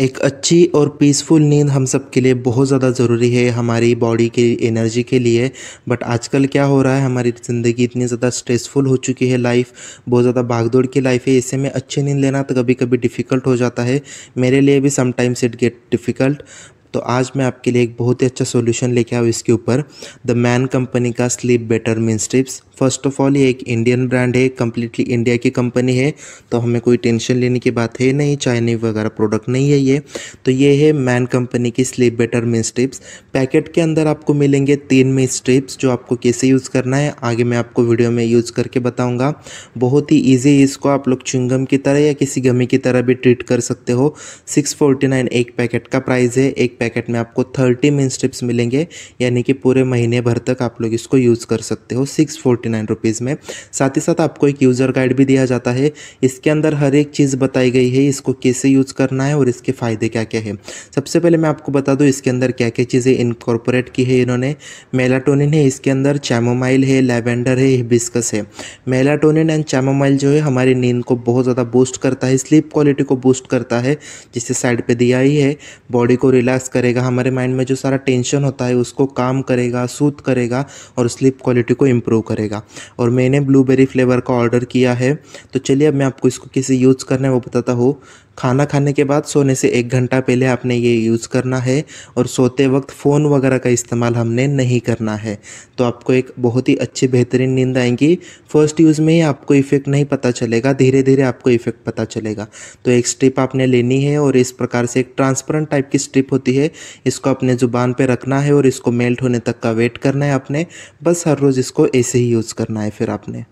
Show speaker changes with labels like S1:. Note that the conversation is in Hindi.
S1: एक अच्छी और पीसफुल नींद हम सब के लिए बहुत ज़्यादा ज़रूरी है हमारी बॉडी के एनर्जी के लिए बट आजकल क्या हो रहा है हमारी ज़िंदगी इतनी ज़्यादा स्ट्रेसफुल हो चुकी है लाइफ बहुत ज़्यादा भागदौड़ की लाइफ है ऐसे में अच्छी नींद लेना तो कभी कभी डिफ़िकल्ट हो जाता है मेरे लिए भी समटाइम्स इट गेट डिफ़िकल्ट तो आज मैं आपके लिए एक बहुत ही अच्छा सोल्यूशन लेके आऊँ इसके ऊपर द मैन कंपनी का sleep better mean strips first of all ये एक इंडियन ब्रांड है कम्प्लीटली इंडिया की कंपनी है तो हमें कोई टेंशन लेने की बात है नहीं चाइनी वगैरह प्रोडक्ट नहीं है ये तो ये है मैन कंपनी की sleep better mean strips packet के अंदर आपको मिलेंगे तीन मीन स्ट्रिप्स जो आपको कैसे यूज़ करना है आगे मैं आपको वीडियो में यूज़ करके बताऊँगा बहुत ही ईजी इसको आप लोग चुंगम की तरह या किसी गमी की तरह भी ट्रीट कर सकते हो सिक्स फोर्टी नाइन एक पैकेट का प्राइस है एक पैकेट में आपको थर्टी मिन स्ट्रिप्स मिलेंगे यानी कि पूरे महीने भर तक आप लोग इसको यूज़ कर सकते हो सिक्स फोर्टी नाइन रुपीज़ में साथ ही साथ आपको एक यूज़र गाइड भी दिया जाता है इसके अंदर हर एक चीज़ बताई गई है इसको कैसे यूज़ करना है और इसके फ़ायदे क्या क्या है सबसे पहले मैं आपको बता दूँ इसके अंदर क्या क्या चीज़ें इनकॉर्पोरेट की है इन्होंने मेलाटोनिन है इसके अंदर चैमोमाइल है लेवेंडर है हिबिस्कस है मेलाटोनिन एंड चैमोमाइल जो है हमारी नींद को बहुत ज़्यादा बूस्ट करता है स्लीप क्वालिटी को बूस्ट करता है जिसे साइड पर दिया ही है बॉडी को रिलैक्स करेगा हमारे माइंड में जो सारा टेंशन होता है उसको काम करेगा सूत करेगा और स्लीप क्वालिटी को इम्प्रूव करेगा और मैंने ब्लूबेरी फ्लेवर का ऑर्डर किया है तो चलिए अब मैं आपको इसको कैसे यूज़ करना है वो बताता हूँ खाना खाने के बाद सोने से एक घंटा पहले आपने ये यूज़ करना है और सोते वक्त फ़ोन वगैरह का इस्तेमाल हमने नहीं करना है तो आपको एक बहुत ही अच्छी बेहतरीन नींद आएगी फर्स्ट यूज़ में ही आपको इफ़ेक्ट नहीं पता चलेगा धीरे धीरे आपको इफ़ेक्ट पता चलेगा तो एक स्ट्रिप आपने लेनी है और इस प्रकार से एक ट्रांसपेरेंट टाइप की स्ट्रिप होती है है इसको अपने ज़ुबान पे रखना है और इसको मेल्ट होने तक का वेट करना है आपने बस हर रोज़ इसको ऐसे ही यूज़ करना है फिर आपने